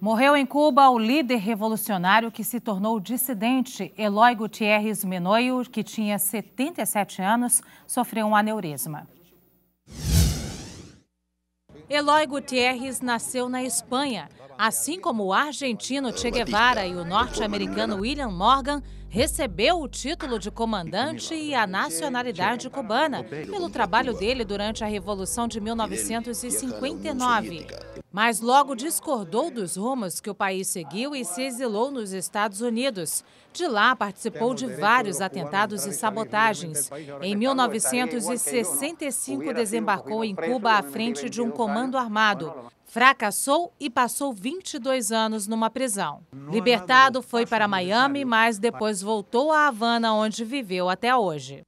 Morreu em Cuba o líder revolucionário que se tornou dissidente, Eloy Gutierrez Menoio, que tinha 77 anos, sofreu um aneurisma. Eloy Gutierrez nasceu na Espanha. Assim como o argentino Che Guevara e o norte-americano William Morgan, recebeu o título de comandante e a nacionalidade cubana pelo trabalho dele durante a Revolução de 1959. Mas logo discordou dos rumos que o país seguiu e se exilou nos Estados Unidos. De lá, participou de vários atentados e sabotagens. Em 1965, desembarcou em Cuba à frente de um comando armado. Fracassou e passou 22 anos numa prisão. É Libertado, foi para Miami, mas depois voltou à Havana, onde viveu até hoje.